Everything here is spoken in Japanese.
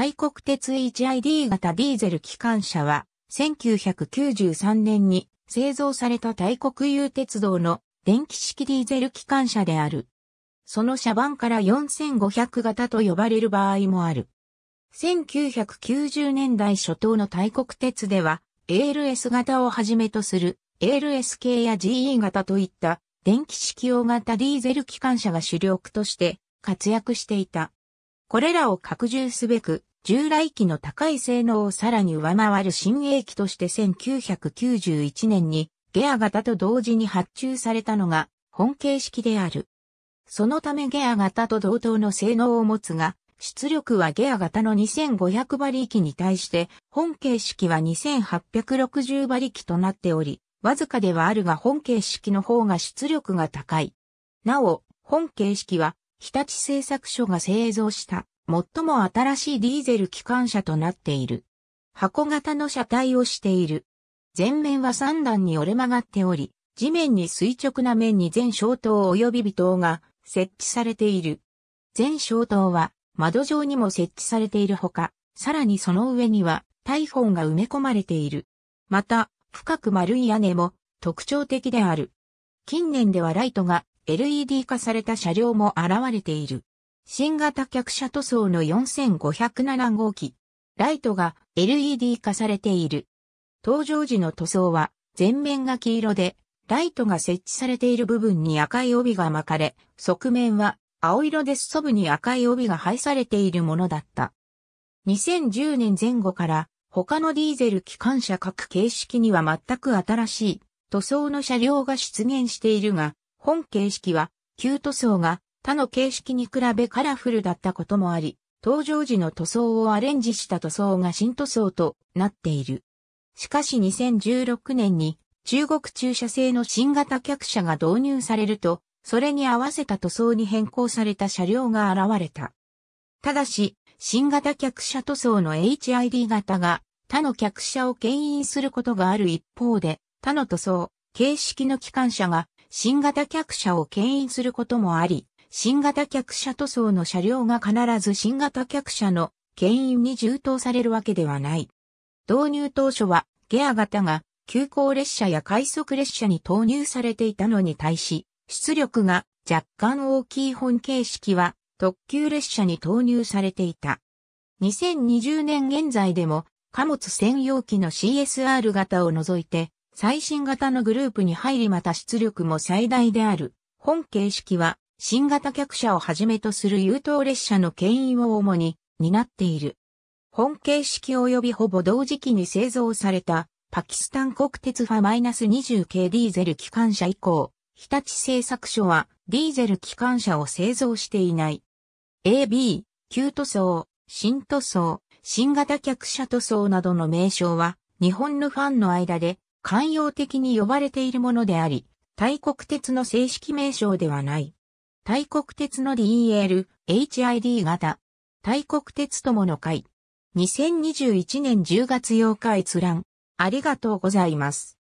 大国鉄 HID 型ディーゼル機関車は、1993年に製造された大国有鉄道の電気式ディーゼル機関車である。その車番から4500型と呼ばれる場合もある。1990年代初頭の大国鉄では、ALS 型をはじめとする ALS 系や GE 型といった電気式用型ディーゼル機関車が主力として活躍していた。これらを拡充すべく従来機の高い性能をさらに上回る新鋭機として1991年にゲア型と同時に発注されたのが本形式である。そのためゲア型と同等の性能を持つが、出力はゲア型の2500馬力に対して、本形式は2860馬力となっており、わずかではあるが本形式の方が出力が高い。なお、本形式は日立製作所が製造した最も新しいディーゼル機関車となっている。箱型の車体をしている。前面は3段に折れ曲がっており、地面に垂直な面に全消灯及び微灯が設置されている。全消灯は窓上にも設置されているほか、さらにその上には大本が埋め込まれている。また、深く丸い屋根も特徴的である。近年ではライトが LED 化された車両も現れている。新型客車塗装の4507号機。ライトが LED 化されている。登場時の塗装は全面が黄色で、ライトが設置されている部分に赤い帯が巻かれ、側面は青色で裾部に赤い帯が配されているものだった。2010年前後から他のディーゼル機関車各形式には全く新しい塗装の車両が出現しているが、本形式は旧塗装が他の形式に比べカラフルだったこともあり、登場時の塗装をアレンジした塗装が新塗装となっている。しかし2016年に中国駐車製の新型客車が導入されると、それに合わせた塗装に変更された車両が現れた。ただし、新型客車塗装の HID 型が他の客車を牽引することがある一方で、他の塗装、形式の機関車が新型客車を牽引することもあり、新型客車塗装の車両が必ず新型客車の牽引に充当されるわけではない。導入当初はゲア型が急行列車や快速列車に投入されていたのに対し、出力が若干大きい本形式は特急列車に投入されていた。2020年現在でも貨物専用機の CSR 型を除いて最新型のグループに入りまた出力も最大である。本形式は新型客車をはじめとする優等列車の牽引を主に担っている。本形式及びほぼ同時期に製造されたパキスタン国鉄ファ -20 系ディーゼル機関車以降、日立製作所はディーゼル機関車を製造していない。AB、旧塗装、新塗装、新型客車塗装などの名称は日本のファンの間で汎用的に呼ばれているものであり、大国鉄の正式名称ではない。大国鉄の DEL、HID 型。大国鉄友の会。2021年10月8日閲覧。ありがとうございます。